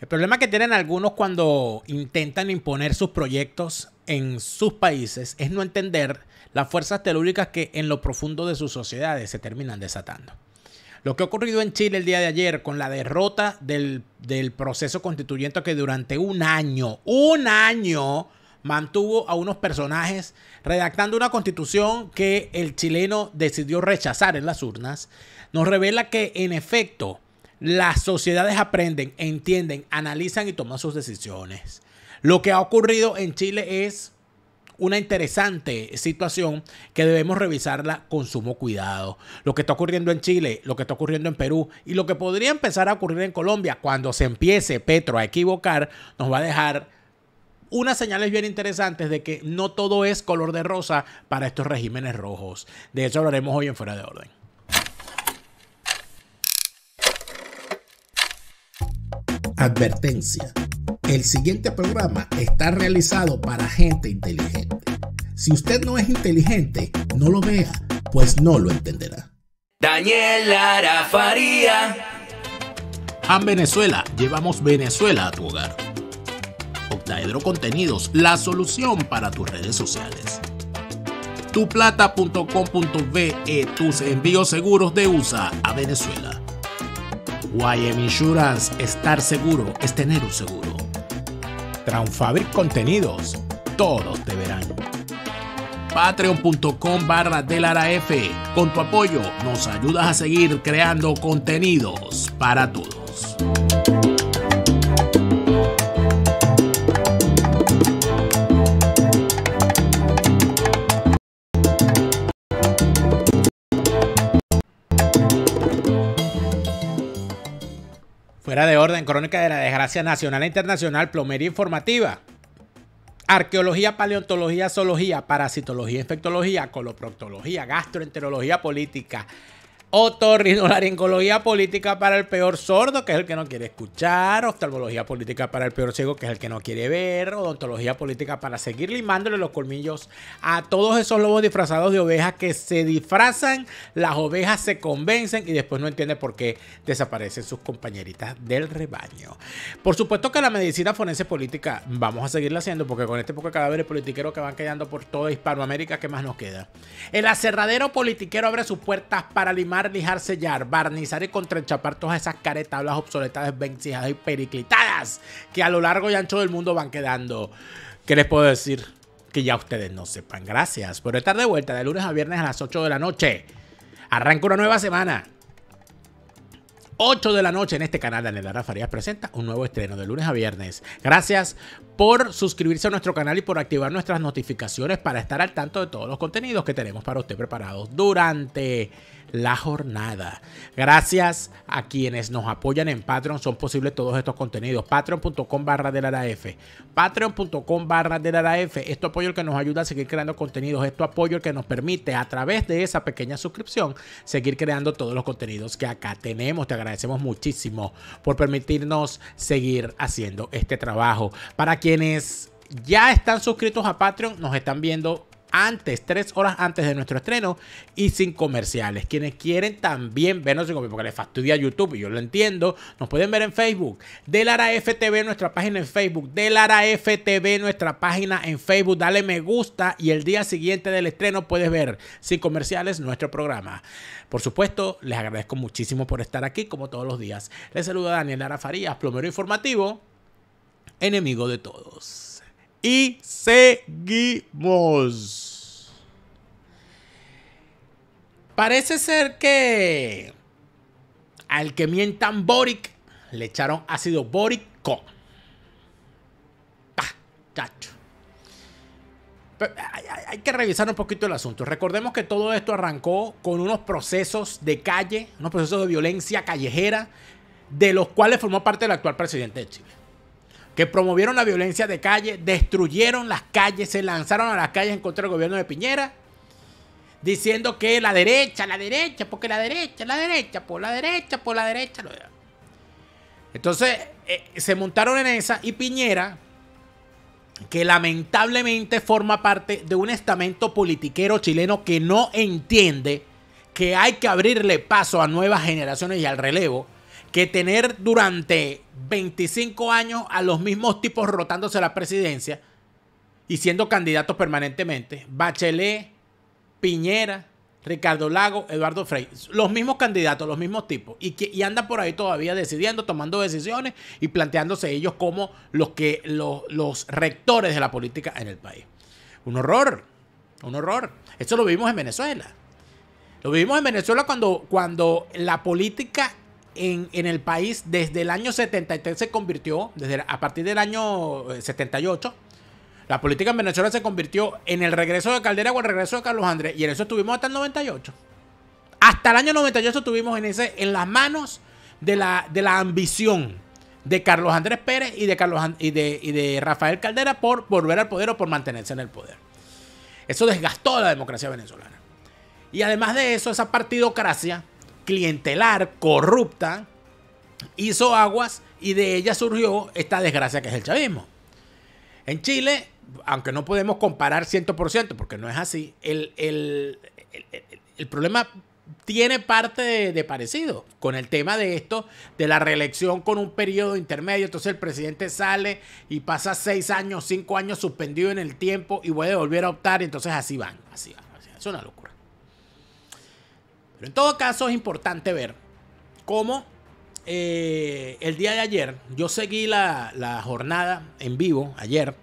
El problema que tienen algunos cuando intentan imponer sus proyectos en sus países es no entender las fuerzas telúricas que en lo profundo de sus sociedades se terminan desatando. Lo que ha ocurrido en Chile el día de ayer con la derrota del, del proceso constituyente que durante un año, un año, mantuvo a unos personajes redactando una constitución que el chileno decidió rechazar en las urnas, nos revela que en efecto las sociedades aprenden, entienden, analizan y toman sus decisiones. Lo que ha ocurrido en Chile es una interesante situación que debemos revisarla con sumo cuidado. Lo que está ocurriendo en Chile, lo que está ocurriendo en Perú y lo que podría empezar a ocurrir en Colombia cuando se empiece Petro a equivocar, nos va a dejar unas señales bien interesantes de que no todo es color de rosa para estos regímenes rojos. De eso hablaremos hoy en Fuera de Orden. Advertencia. El siguiente programa está realizado para gente inteligente. Si usted no es inteligente, no lo vea, pues no lo entenderá. Daniela Arafaría Han Venezuela, llevamos Venezuela a tu hogar. Octaedro Contenidos, la solución para tus redes sociales. Tuplata.com.ve, eh, tus envíos seguros de USA a Venezuela. YM Insurance, estar seguro es tener un seguro. Traunfabric Contenidos, todos te verán. Patreon.com barra del F. Con tu apoyo nos ayudas a seguir creando contenidos para todos. Fuera de orden, crónica de la desgracia nacional e internacional, plomería informativa. Arqueología, paleontología, zoología, parasitología, infectología, coloproctología, gastroenterología política, Otorrinolaringología política para el peor sordo, que es el que no quiere escuchar. Oftalmología política para el peor ciego, que es el que no quiere ver. Odontología política para seguir limándole los colmillos a todos esos lobos disfrazados de ovejas que se disfrazan, las ovejas se convencen y después no entiende por qué desaparecen sus compañeritas del rebaño. Por supuesto que la medicina forense política vamos a seguirla haciendo, porque con este poco de cadáveres politiqueros que van quedando por toda Hispanoamérica, ¿qué más nos queda? El aserradero politiquero abre sus puertas para limar Barnizar lijar, sellar, barnizar y contrachapar todas esas caretablas obsoletas, desvencijadas y periclitadas que a lo largo y ancho del mundo van quedando. ¿Qué les puedo decir? Que ya ustedes no sepan. Gracias por estar de vuelta de lunes a viernes a las 8 de la noche. Arranca una nueva semana. 8 de la noche en este canal de Daniel Farías presenta un nuevo estreno de lunes a viernes. Gracias por suscribirse a nuestro canal y por activar nuestras notificaciones para estar al tanto de todos los contenidos que tenemos para usted preparados durante la jornada. Gracias a quienes nos apoyan en Patreon, son posibles todos estos contenidos. Patreon.com barra de la Patreon.com barra de la Esto apoyo el que nos ayuda a seguir creando contenidos. Esto apoyo el que nos permite a través de esa pequeña suscripción seguir creando todos los contenidos que acá tenemos. Te agradecemos muchísimo por permitirnos seguir haciendo este trabajo. Para quienes ya están suscritos a Patreon, nos están viendo antes, tres horas antes de nuestro estreno y sin comerciales. Quienes quieren también vernos sin comerciales, porque les fastidia YouTube, y yo lo entiendo, nos pueden ver en Facebook. De Lara FTV, nuestra página en Facebook. De Lara FTV, nuestra página en Facebook. Dale me gusta y el día siguiente del estreno puedes ver sin comerciales nuestro programa. Por supuesto, les agradezco muchísimo por estar aquí, como todos los días. Les saluda Daniel Lara Farías, plomero informativo, enemigo de todos y seguimos. Parece ser que al que mientan Boric le echaron ácido Boric Hay, hay, que revisar un poquito el asunto. Recordemos que todo esto arrancó con unos procesos de calle, unos procesos de violencia callejera, de los cuales formó parte el actual presidente de Chile que promovieron la violencia de calle, destruyeron las calles, se lanzaron a las calles en contra del gobierno de Piñera, diciendo que la derecha, la derecha, porque la derecha, la derecha, por la derecha, por la derecha. Entonces eh, se montaron en esa y Piñera, que lamentablemente forma parte de un estamento politiquero chileno que no entiende que hay que abrirle paso a nuevas generaciones y al relevo, que tener durante 25 años a los mismos tipos rotándose la presidencia y siendo candidatos permanentemente, Bachelet, Piñera, Ricardo Lago, Eduardo Frey, los mismos candidatos, los mismos tipos, y, que, y andan por ahí todavía decidiendo, tomando decisiones y planteándose ellos como los, que, los, rectores de la política en el país. Un horror, un horror. Esto lo vimos en Venezuela. Lo vivimos en Venezuela cuando, cuando la política en, el país desde el año 73 se convirtió, desde, a partir del año 78, eh, la política en Venezuela se convirtió en el regreso de Caldera o el regreso de Carlos Andrés. Y en eso estuvimos hasta el 98. Hasta el año 98 estuvimos en, ese, en las manos de la, de la ambición de Carlos Andrés Pérez y de, Carlos, y de, Rafael Caldera por volver al poder o por mantenerse en el poder. Eso desgastó la democracia venezolana. Y además de eso, esa partidocracia clientelar, corrupta, hizo aguas y de ella surgió esta desgracia que es el chavismo. En Chile, aunque no podemos comparar 100%, porque no es así, el, problema tiene parte de, parecido con el tema de esto, de la reelección con un periodo intermedio. Entonces el presidente sale y pasa seis años, cinco años suspendido en el tiempo y vuelve a volver a optar. entonces así van, así van. Así Es una locura. Pero en todo caso es importante ver cómo eh, el día de ayer yo seguí la, jornada en vivo ayer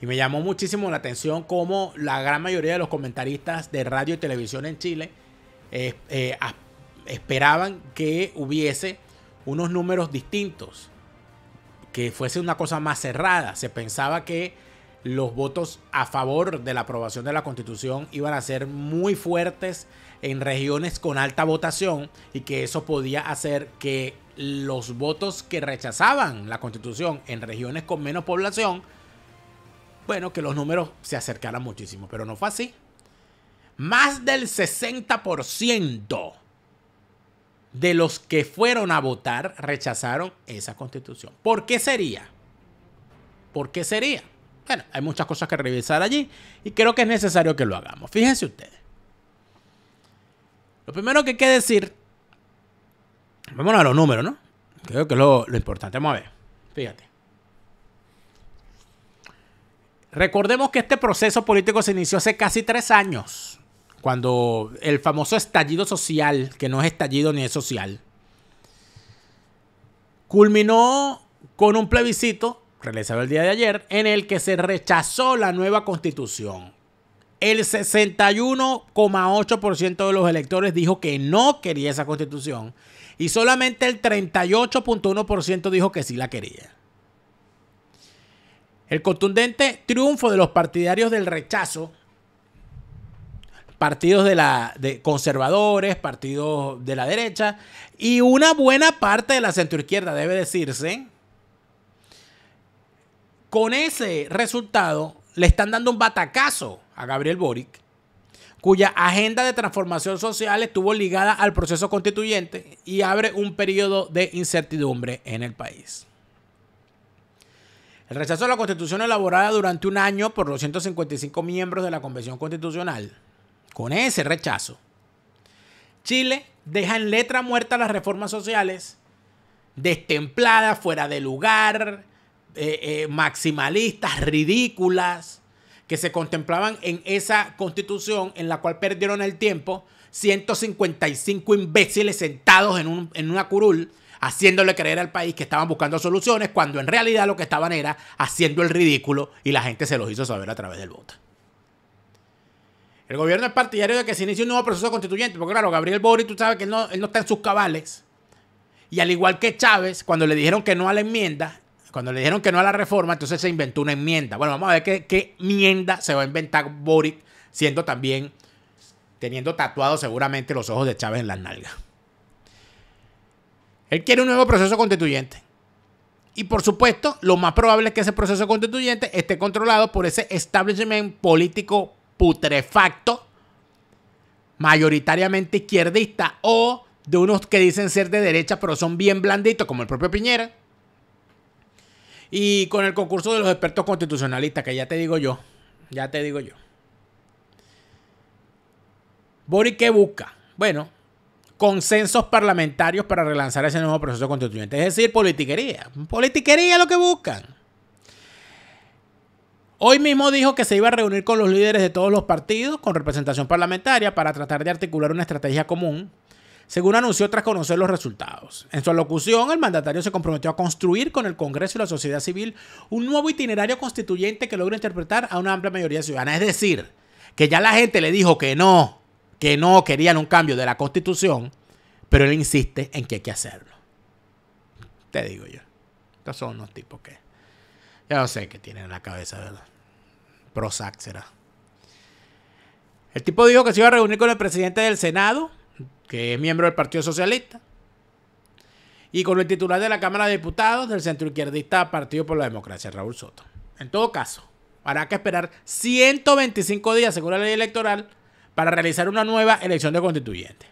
y me llamó muchísimo la atención cómo la gran mayoría de los comentaristas de radio y televisión en Chile eh, esperaban que hubiese unos números distintos, que fuese una cosa más cerrada. Se pensaba que los votos a favor de la aprobación de la constitución iban a ser muy fuertes en regiones con alta votación y que eso podía hacer que los votos que rechazaban la constitución en regiones con menos población, bueno, que los números se acercaran muchísimo, pero no fue así. Más del 60% de los que fueron a votar rechazaron esa constitución. ¿Por qué sería? ¿Por qué sería? Bueno, hay muchas cosas que revisar allí y creo que es necesario que lo hagamos. Fíjense ustedes. Lo primero que hay que decir, vámonos a los números, ¿no? Creo que es lo, lo importante. Vamos a ver. Fíjate. Recordemos que este proceso político se inició hace casi tres años, cuando el famoso estallido social, que no es estallido ni es social, culminó con un plebiscito realizado el día de ayer, en el que se rechazó la nueva constitución. El 61,8% de los electores dijo que no quería esa constitución y solamente el 38,1% dijo que sí la quería. El contundente triunfo de los partidarios del rechazo, partidos de la de conservadores, partidos de la derecha y una buena parte de la centroizquierda, debe decirse, con ese resultado, le están dando un batacazo a Gabriel Boric, cuya agenda de transformación social estuvo ligada al proceso constituyente y abre un periodo de incertidumbre en el país. El rechazo a la constitución elaborada durante un año por los 155 miembros de la Convención Constitucional, con ese rechazo, Chile deja en letra muerta las reformas sociales, destempladas, fuera de lugar, eh, eh, maximalistas, ridículas, que se contemplaban en esa constitución en la cual perdieron el tiempo 155 imbéciles sentados en, una curul haciéndole creer al país que estaban buscando soluciones cuando en realidad lo que estaban era haciendo el ridículo y la gente se los hizo saber a través del voto. El gobierno es partidario de que se inicie un nuevo proceso constituyente, porque claro, Gabriel Boric, tú sabes que no, él no está en sus cabales. Y al igual que Chávez, cuando le dijeron que no a la enmienda, cuando le dijeron que no a la reforma, entonces se inventó una enmienda. Bueno, vamos a ver qué, enmienda se va a inventar Boric, siendo también, teniendo tatuados seguramente los ojos de Chávez en las nalgas. Él quiere un nuevo proceso constituyente. Y por supuesto, lo más probable es que ese proceso constituyente esté controlado por ese establishment político putrefacto, mayoritariamente izquierdista, o de unos que dicen ser de derecha, pero son bien blanditos, como el propio Piñera. Y con el concurso de los expertos constitucionalistas, que ya te digo yo, ya te digo yo. Boric, ¿qué busca? Bueno, consensos parlamentarios para relanzar ese nuevo proceso constituyente. Es decir, politiquería. Politiquería es lo que buscan. Hoy mismo dijo que se iba a reunir con los líderes de todos los partidos con representación parlamentaria para tratar de articular una estrategia común según anunció tras conocer los resultados. En su alocución, el mandatario se comprometió a construir con el Congreso y la sociedad civil un nuevo itinerario constituyente que logre interpretar a una amplia mayoría ciudadana. Es decir, que ya la gente le dijo que no, que no querían un cambio de la constitución, pero él insiste en que hay que hacerlo. Te digo yo. Estos son unos tipos que. Ya no sé qué tienen en la cabeza, ¿verdad? Prozac será. El tipo dijo que se iba a reunir con el presidente del Senado que es miembro del Partido Socialista, y con el titular de la Cámara de Diputados del centro izquierdista Partido por la Democracia, Raúl Soto. En todo caso, habrá que esperar 125 días, según la ley electoral, para realizar una nueva elección de constituyente.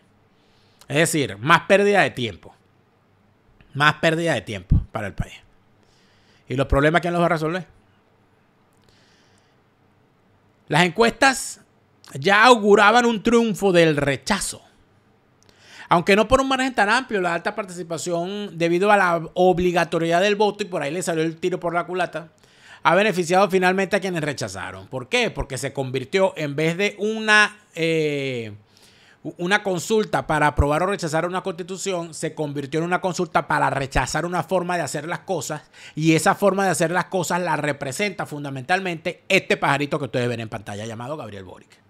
Es decir, más pérdida de tiempo. Más pérdida de tiempo para el país. ¿Y los problemas quién los va a resolver? Las encuestas ya auguraban un triunfo del rechazo aunque no por un margen tan amplio, la alta participación debido a la obligatoriedad del voto, y por ahí le salió el tiro por la culata, ha beneficiado finalmente a quienes rechazaron. ¿Por qué? Porque se convirtió en vez de una, eh, una consulta para aprobar o rechazar una constitución, se convirtió en una consulta para rechazar una forma de hacer las cosas y esa forma de hacer las cosas la representa fundamentalmente este pajarito que ustedes ven en pantalla llamado Gabriel Boric.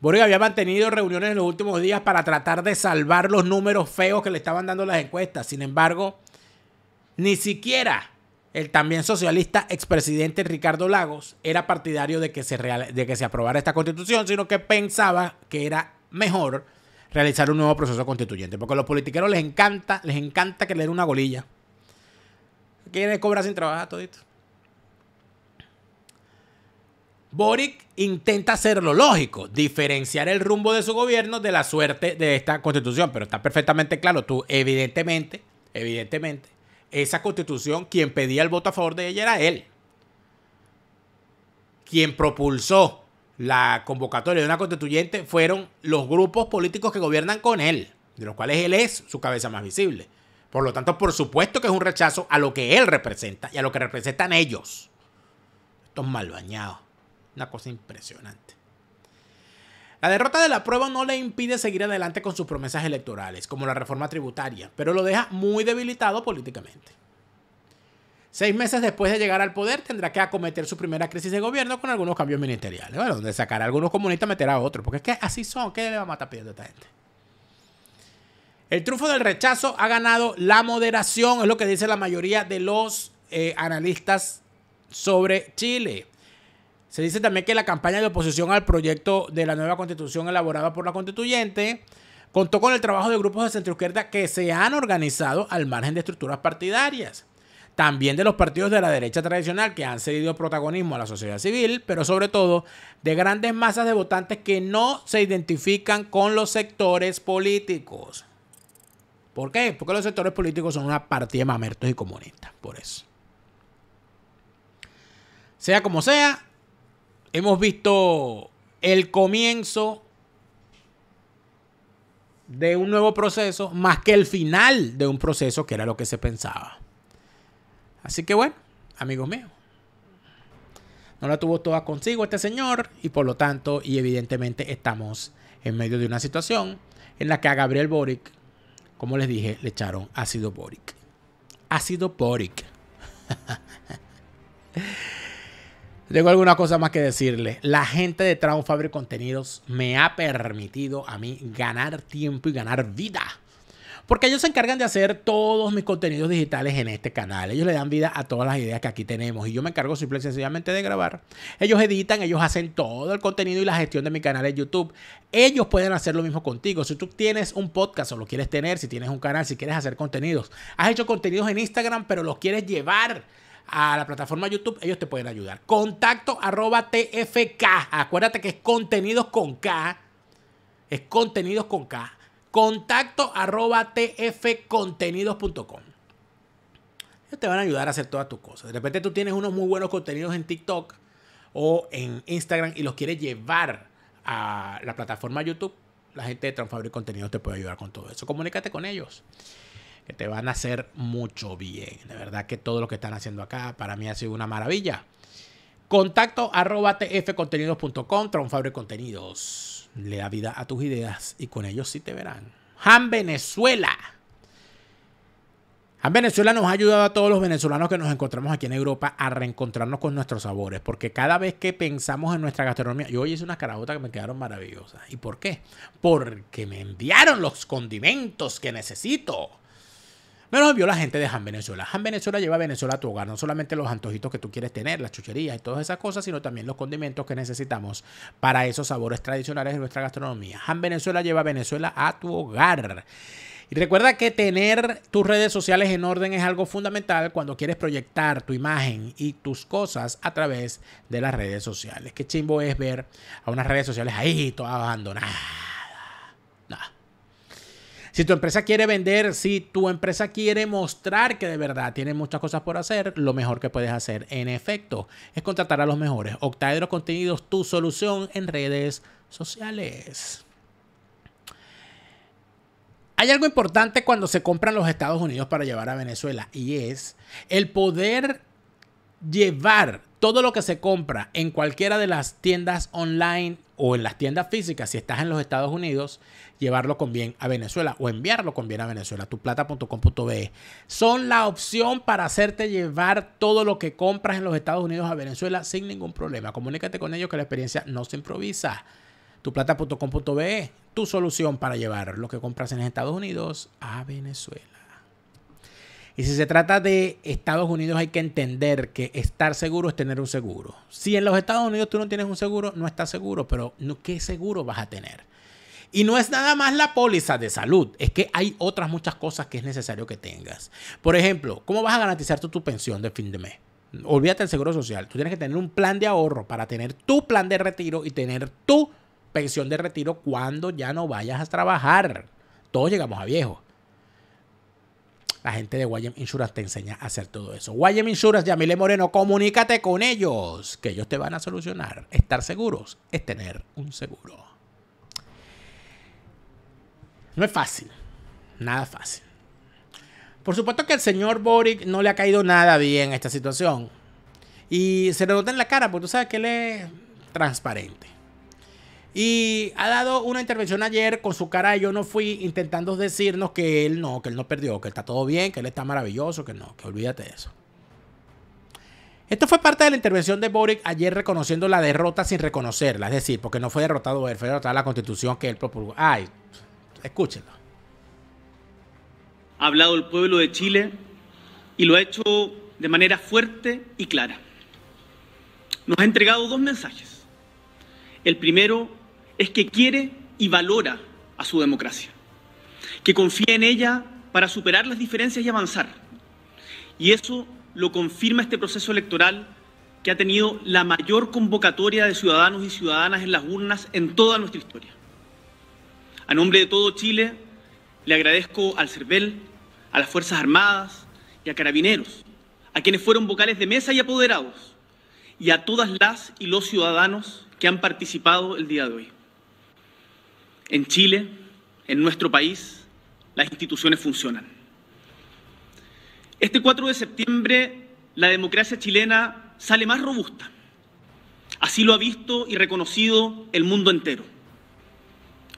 Borges había mantenido reuniones en los últimos días para tratar de salvar los números feos que le estaban dando las encuestas. Sin embargo, ni siquiera el también socialista expresidente Ricardo Lagos era partidario de que, se de que se aprobara esta constitución, sino que pensaba que era mejor realizar un nuevo proceso constituyente. Porque a los politiqueros les encanta, les encanta que le den una golilla. ¿Quiénes cobrar sin trabajar todito. Boric intenta hacer lo lógico, diferenciar el rumbo de su gobierno de la suerte de esta constitución, pero está perfectamente claro, tú evidentemente, evidentemente, esa constitución, quien pedía el voto a favor de ella era él, quien propulsó la convocatoria de una constituyente fueron los grupos políticos que gobiernan con él, de los cuales él es su cabeza más visible. Por lo tanto, por supuesto que es un rechazo a lo que él representa y a lo que representan ellos. Estos mal bañados. Una cosa impresionante. La derrota de la prueba no le impide seguir adelante con sus promesas electorales, como la reforma tributaria, pero lo deja muy debilitado políticamente. Seis meses después de llegar al poder, tendrá que acometer su primera crisis de gobierno con algunos cambios ministeriales. Bueno, donde sacará a algunos comunistas, meterá a otros, porque es que así son, ¿qué le va a matar pidiendo a esta gente? El triunfo del rechazo ha ganado la moderación, es lo que dice la mayoría de los eh, analistas sobre Chile. Se dice también que la campaña de oposición al proyecto de la nueva constitución elaborada por la constituyente contó con el trabajo de grupos de centro izquierda que se han organizado al margen de estructuras partidarias. También de los partidos de la derecha tradicional que han cedido protagonismo a la sociedad civil, pero sobre todo de grandes masas de votantes que no se identifican con los sectores políticos. ¿Por qué? Porque los sectores políticos son una partida de mamertos y comunistas, por eso. Sea como sea, Hemos visto el comienzo de un nuevo proceso más que el final de un proceso que era lo que se pensaba. Así que bueno, amigos míos, no la tuvo toda consigo este señor y por lo tanto y evidentemente estamos en medio de una situación en la que a Gabriel Boric, como les dije, le echaron ácido boric. Ácido boric. Tengo alguna cosa más que decirle. La gente de Traum Contenidos me ha permitido a mí ganar tiempo y ganar vida. Porque ellos se encargan de hacer todos mis contenidos digitales en este canal. Ellos le dan vida a todas las ideas que aquí tenemos. Y yo me encargo simple y sencillamente de grabar. Ellos editan, ellos hacen todo el contenido y la gestión de mi canal en YouTube. Ellos pueden hacer lo mismo contigo. Si tú tienes un podcast o lo quieres tener, si tienes un canal, si quieres hacer contenidos, has hecho contenidos en Instagram, pero los quieres llevar a la plataforma YouTube, ellos te pueden ayudar. Contacto arroba TFK. Acuérdate que es contenidos con K. Es contenidos con K. Contacto arroba tfcontenidos.com. Ellos te van a ayudar a hacer todas tus cosas. De repente tú tienes unos muy buenos contenidos en TikTok o en Instagram y los quieres llevar a la plataforma YouTube. La gente de Transfabric Contenidos te puede ayudar con todo eso. Comunícate con ellos que te van a hacer mucho bien. De verdad que todo lo que están haciendo acá para mí ha sido una maravilla. Contacto arroba tfcontenidos.com, Tronfabre Contenidos. Le da vida a tus ideas y con ellos sí te verán. Han Venezuela. Han Venezuela nos ha ayudado a todos los venezolanos que nos encontramos aquí en Europa a reencontrarnos con nuestros sabores, porque cada vez que pensamos en nuestra gastronomía, yo hoy hice unas carabotas que me quedaron maravillosas. ¿Y por qué? Porque me enviaron los condimentos que necesito. Me lo envió la gente de Han Venezuela. Han Venezuela lleva a Venezuela a tu hogar, no solamente los antojitos que tú quieres tener, las chucherías y todas esas cosas, sino también los condimentos que necesitamos para esos sabores tradicionales de nuestra gastronomía. Han Venezuela lleva a Venezuela a tu hogar. Y recuerda que tener tus redes sociales en orden es algo fundamental cuando quieres proyectar tu imagen y tus cosas a través de las redes sociales. Qué chimbo es ver a unas redes sociales ahí todas abandonadas si tu empresa quiere vender, si tu empresa quiere mostrar que de verdad tiene muchas cosas por hacer, lo mejor que puedes hacer en efecto es contratar a los mejores. Octaedro Contenidos, tu solución en redes sociales. Hay algo importante cuando se compran los Estados Unidos para llevar a Venezuela y es el poder llevar todo lo que se compra en cualquiera de las tiendas online o en las tiendas físicas, si estás en los Estados Unidos, llevarlo con bien a Venezuela o enviarlo con bien a Venezuela, tuplata.com.be. Son la opción para hacerte llevar todo lo que compras en los Estados Unidos a Venezuela sin ningún problema. Comunícate con ellos que la experiencia no se improvisa. Tuplata.com.be, tu solución para llevar lo que compras en los Estados Unidos a Venezuela. Y si se trata de Estados Unidos, hay que entender que estar seguro es tener un seguro. Si en los Estados Unidos tú no tienes un seguro, no estás seguro, pero ¿qué seguro vas a tener? Y no es nada más la póliza de salud, es que hay otras muchas cosas que es necesario que tengas. Por ejemplo, ¿cómo vas a garantizar tu pensión de fin de mes? Olvídate del seguro social, tú tienes que tener un plan de ahorro para tener tu plan de retiro y tener tu pensión de retiro cuando ya no vayas a trabajar. Todos llegamos a viejos la gente de YM Insurance te enseña a hacer todo eso. YM Insurance, Yamile Moreno, comunícate con ellos, que ellos te van a solucionar. Estar seguros es tener un seguro. No es fácil, nada fácil. Por supuesto que al señor Boric no le ha caído nada bien esta situación. Y se le nota en la cara, porque tú sabes que él es transparente. Y ha dado una intervención ayer con su cara, y yo no fui, intentando decirnos que él no, que él no perdió, que él está todo bien, que él está maravilloso, que no, que olvídate de eso. Esto fue parte de la intervención de Boric ayer reconociendo la derrota sin reconocerla, es decir, porque no fue derrotado él, fue derrotada la constitución que él propuso. Ay, escúchenlo. Ha hablado el pueblo de Chile y lo ha hecho de manera fuerte y clara. Nos ha entregado dos mensajes. El primero es que quiere y valora a su democracia, que confía en ella para superar las diferencias y avanzar. Y eso lo confirma este proceso electoral que ha tenido la mayor convocatoria de ciudadanos y ciudadanas en las urnas en toda nuestra historia. A nombre de todo Chile, le agradezco al CERVEL, a las Fuerzas Armadas y a Carabineros, a quienes fueron vocales de mesa y apoderados, y a todas las y los ciudadanos que han participado el día de hoy. En Chile, en nuestro país, las instituciones funcionan. Este 4 de septiembre, la democracia chilena sale más robusta. Así lo ha visto y reconocido el mundo entero.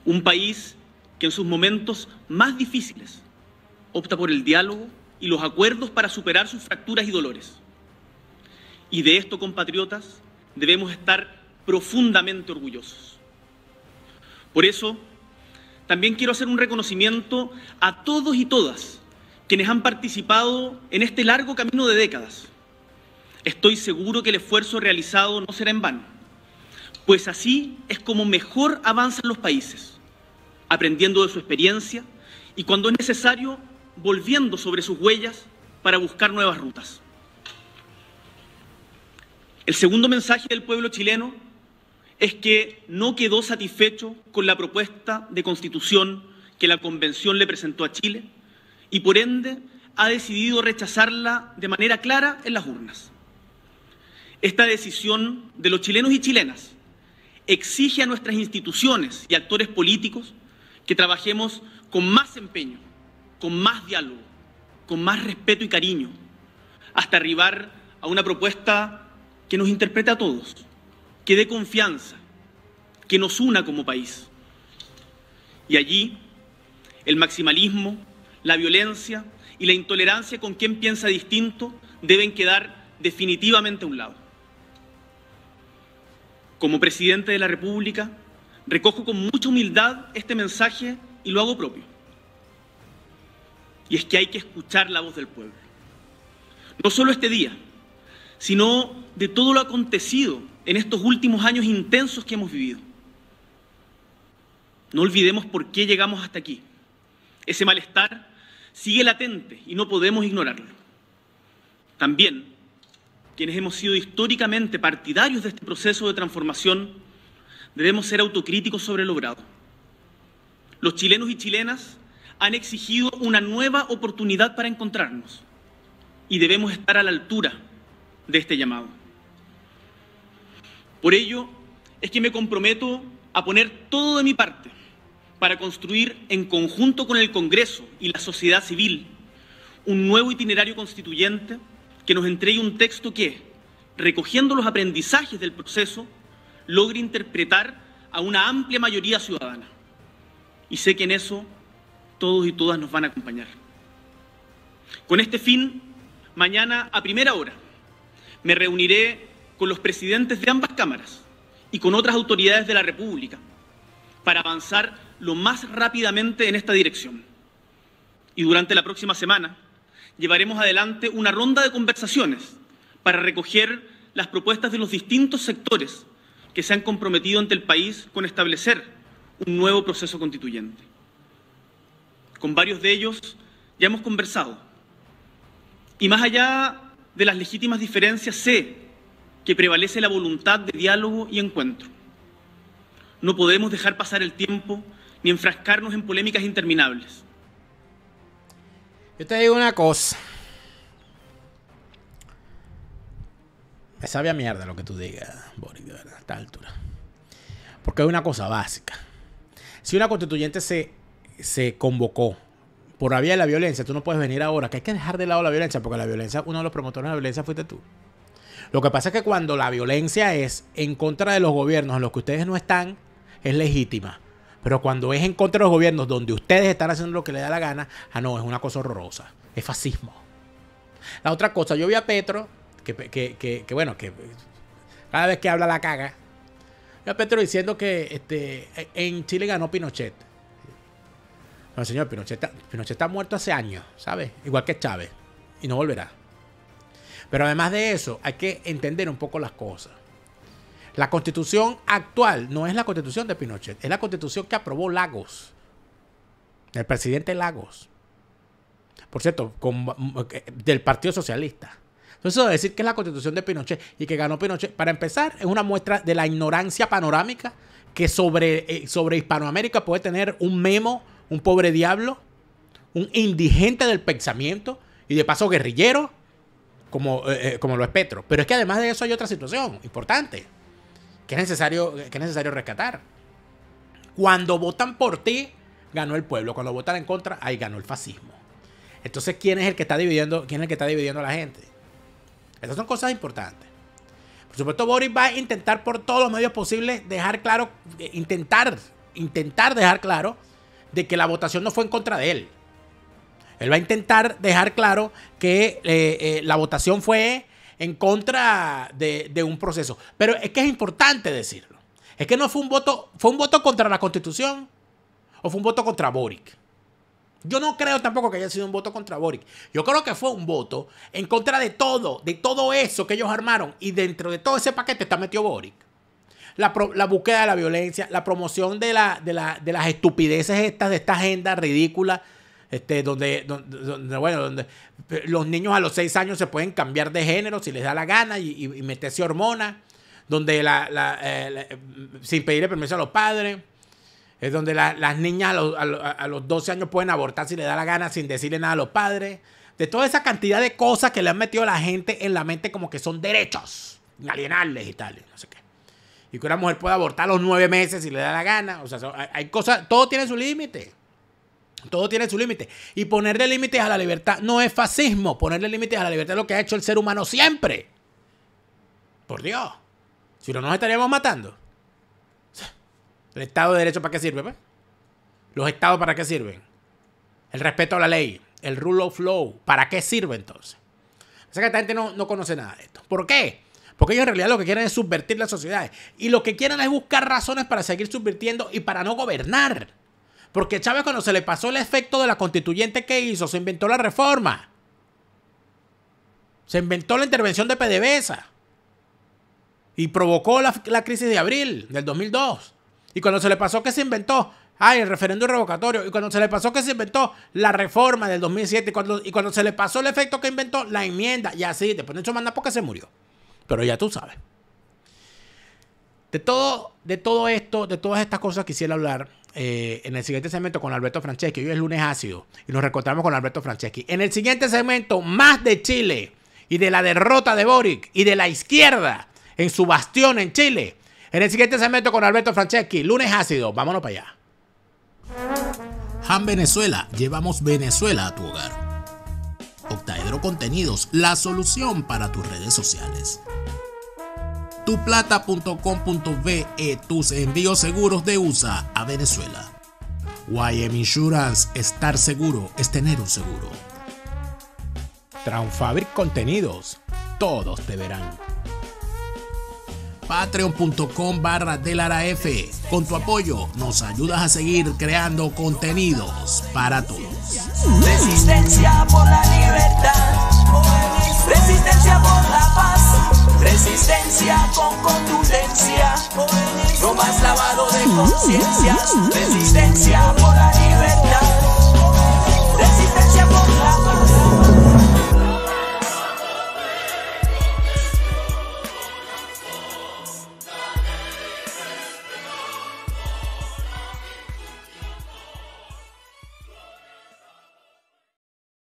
Un país que en sus momentos más difíciles opta por el diálogo y los acuerdos para superar sus fracturas y dolores. Y de esto, compatriotas, debemos estar profundamente orgullosos. Por eso, también quiero hacer un reconocimiento a todos y todas quienes han participado en este largo camino de décadas. Estoy seguro que el esfuerzo realizado no será en vano, pues así es como mejor avanzan los países, aprendiendo de su experiencia y cuando es necesario, volviendo sobre sus huellas para buscar nuevas rutas. El segundo mensaje del pueblo chileno es que no quedó satisfecho con la propuesta de constitución que la Convención le presentó a Chile y por ende ha decidido rechazarla de manera clara en las urnas. Esta decisión de los chilenos y chilenas exige a nuestras instituciones y actores políticos que trabajemos con más empeño, con más diálogo, con más respeto y cariño, hasta arribar a una propuesta que nos interprete a todos que dé confianza, que nos una como país. Y allí el maximalismo, la violencia y la intolerancia con quien piensa distinto deben quedar definitivamente a un lado. Como presidente de la República, recojo con mucha humildad este mensaje y lo hago propio. Y es que hay que escuchar la voz del pueblo. No solo este día, sino de todo lo acontecido en estos últimos años intensos que hemos vivido. No olvidemos por qué llegamos hasta aquí. Ese malestar sigue latente y no podemos ignorarlo. También, quienes hemos sido históricamente partidarios de este proceso de transformación, debemos ser autocríticos sobre el logrado. Los chilenos y chilenas han exigido una nueva oportunidad para encontrarnos y debemos estar a la altura de este llamado. Por ello es que me comprometo a poner todo de mi parte para construir en conjunto con el Congreso y la sociedad civil un nuevo itinerario constituyente que nos entregue un texto que, recogiendo los aprendizajes del proceso, logre interpretar a una amplia mayoría ciudadana. Y sé que en eso todos y todas nos van a acompañar. Con este fin, mañana a primera hora me reuniré con los presidentes de ambas cámaras y con otras autoridades de la República para avanzar lo más rápidamente en esta dirección. Y durante la próxima semana llevaremos adelante una ronda de conversaciones para recoger las propuestas de los distintos sectores que se han comprometido ante el país con establecer un nuevo proceso constituyente. Con varios de ellos ya hemos conversado. Y más allá de las legítimas diferencias, sé que prevalece la voluntad de diálogo y encuentro. No podemos dejar pasar el tiempo ni enfrascarnos en polémicas interminables. Yo te digo una cosa. Me sabe mierda lo que tú digas, Boris, de verdad, a esta altura. Porque hay una cosa básica. Si una constituyente se, se convocó por la vía de la violencia, tú no puedes venir ahora, que hay que dejar de lado la violencia, porque la violencia, uno de los promotores de la violencia fuiste tú. Lo que pasa es que cuando la violencia es en contra de los gobiernos en los que ustedes no están, es legítima. Pero cuando es en contra de los gobiernos donde ustedes están haciendo lo que les da la gana, ah, no, es una cosa horrorosa. Es fascismo. La otra cosa, yo vi a Petro, que, bueno, que cada vez que habla la caga. Yo a Petro diciendo que este, en Chile ganó Pinochet. No, señor, Pinochet, Pinochet está muerto hace años, ¿sabes? Igual que Chávez. Y no volverá. Pero además de eso, hay que entender un poco las cosas. La constitución actual no es la constitución de Pinochet, es la constitución que aprobó Lagos, el presidente Lagos. Por cierto, del Partido Socialista. Entonces, eso decir que es la constitución de Pinochet y que ganó Pinochet, para empezar, es una muestra de la ignorancia panorámica que sobre, eh, sobre Hispanoamérica puede tener un memo, un pobre diablo, un indigente del pensamiento y de paso guerrillero eh, eh, como, lo es Petro. Pero es que además de eso hay otra situación importante que es necesario, que es necesario rescatar. Cuando votan por ti, ganó el pueblo. Cuando votan en contra, ahí ganó el fascismo. Entonces, ¿quién es el que está dividiendo, quién es el que está dividiendo a la gente? Estas son cosas importantes. Por supuesto, Boris va a intentar por todos los medios posibles dejar claro, eh, intentar, intentar dejar claro de que la votación no fue en contra de él. Él va a intentar dejar claro que eh, eh, la votación fue en contra de, un proceso. Pero es que es importante decirlo. Es que no fue un voto, fue un voto contra la constitución o fue un voto contra Boric. Yo no creo tampoco que haya sido un voto contra Boric. Yo creo que fue un voto en contra de todo, de todo eso que ellos armaron. Y dentro de todo ese paquete está metido Boric. La, búsqueda de la violencia, la promoción de, de, las estupideces estas, de esta agenda ridícula este, donde, donde, los niños a los 6 años se pueden cambiar de género si les da la gana y, meterse hormonas, donde la, eh, eh, sin pedirle permiso a los padres, es donde las niñas a los, a, 12 años pueden abortar si les da la gana sin decirle nada a los padres, de toda esa cantidad de cosas que le han metido a la gente en la mente como que son derechos inalienables y tal, no sé qué. Y que una mujer puede abortar a los nueve meses si le da la gana. O sea, hay cosas, todo tiene su límite. Todo tiene su límite. Y ponerle límites a la libertad no es fascismo. Ponerle límites a la libertad es lo que ha hecho el ser humano siempre. Por Dios. Si no, nos estaríamos matando. ¿El Estado de Derecho para qué sirve? Pues? ¿Los Estados para qué sirven? El respeto a la ley, el rule of law, ¿para qué sirve entonces? O sea que esta gente no, no conoce nada de esto. ¿Por qué? Porque ellos en realidad lo que quieren es subvertir las sociedades. Y lo que quieren es buscar razones para seguir subvirtiendo y para no gobernar. Porque Chávez cuando se le pasó el efecto de la constituyente que hizo, se inventó la reforma. Se inventó la intervención de PDVSA. Y provocó la, crisis de abril del 2002. Y cuando se le pasó que se inventó, ay, el referéndum revocatorio. Y cuando se le pasó que se inventó la reforma del 2007. Y cuando, y cuando se le pasó el efecto que inventó, la enmienda. Y así, después de hecho manda porque se murió. Pero ya tú sabes. De todo, de todo esto, de todas estas cosas quisiera hablar eh, en el siguiente segmento con Alberto Franceschi. Hoy es lunes ácido y nos reencontramos con Alberto Franceschi. En el siguiente segmento, más de Chile y de la derrota de Boric y de la izquierda en su bastión en Chile. En el siguiente segmento con Alberto Franceschi, lunes ácido. Vámonos para allá. Han Venezuela, llevamos Venezuela a tu hogar. Octaedro Contenidos, la solución para tus redes sociales tuplata.com.be eh, tus envíos seguros de USA a Venezuela. YM Insurance, estar seguro es tener un seguro. Transfabric Contenidos, todos te verán. Patreon.com barra F. Con tu apoyo nos ayudas a seguir creando contenidos para todos. Resistencia por la libertad. Resistencia por la paz. Resistencia con contundencia, no más lavado de mm, conciencia, mm, mm, Resistencia por la libertad. Resistencia por la